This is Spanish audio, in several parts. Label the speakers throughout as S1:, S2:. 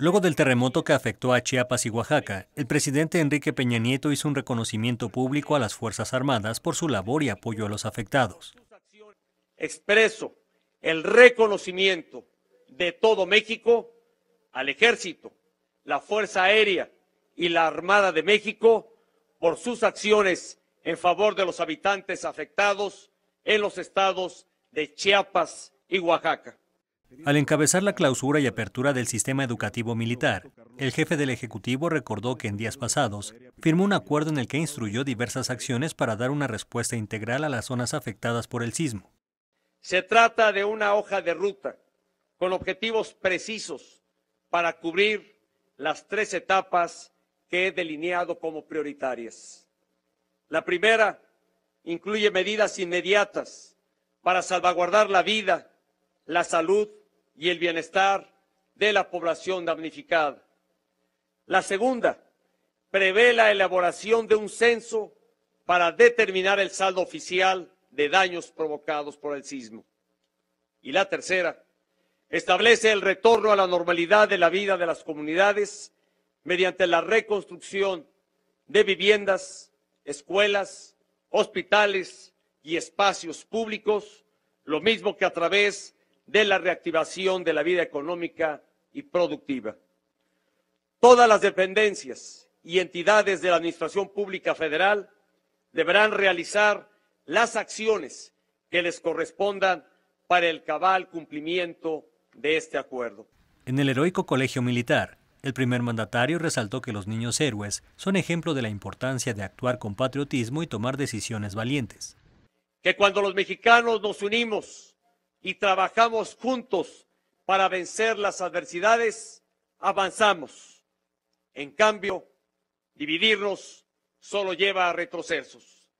S1: Luego del terremoto que afectó a Chiapas y Oaxaca, el presidente Enrique Peña Nieto hizo un reconocimiento público a las Fuerzas Armadas por su labor y apoyo a los afectados.
S2: Expreso el reconocimiento de todo México al Ejército, la Fuerza Aérea y la Armada de México por sus acciones en favor de los habitantes afectados en los estados de Chiapas y Oaxaca.
S1: Al encabezar la clausura y apertura del sistema educativo militar, el jefe del Ejecutivo recordó que en días pasados firmó un acuerdo en el que instruyó diversas acciones para dar una respuesta integral a las zonas afectadas por el sismo.
S2: Se trata de una hoja de ruta con objetivos precisos para cubrir las tres etapas que he delineado como prioritarias. La primera incluye medidas inmediatas para salvaguardar la vida, la salud y el bienestar de la población damnificada. La segunda prevé la elaboración de un censo para determinar el saldo oficial de daños provocados por el sismo. Y la tercera establece el retorno a la normalidad de la vida de las comunidades mediante la reconstrucción de viviendas, escuelas, hospitales y espacios públicos, lo mismo que a través de la reactivación de la vida económica y productiva. Todas las dependencias y entidades de la Administración Pública Federal deberán realizar las acciones que les correspondan para el cabal cumplimiento de este acuerdo.
S1: En el heroico Colegio Militar, el primer mandatario resaltó que los niños héroes son ejemplo de la importancia de actuar con patriotismo y tomar decisiones valientes.
S2: Que cuando los mexicanos nos unimos y trabajamos juntos para vencer las adversidades, avanzamos. En cambio, dividirnos solo lleva a retrocesos.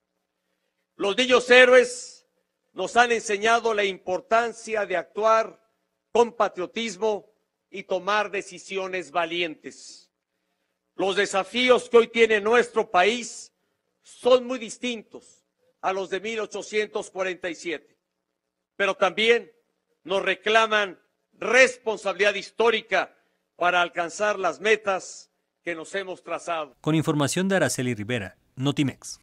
S2: Los niños héroes nos han enseñado la importancia de actuar con patriotismo y tomar decisiones valientes. Los desafíos que hoy tiene nuestro país son muy distintos a los de 1847 pero también nos reclaman responsabilidad histórica para alcanzar las metas que nos hemos trazado.
S1: Con información de Araceli Rivera, Notimex.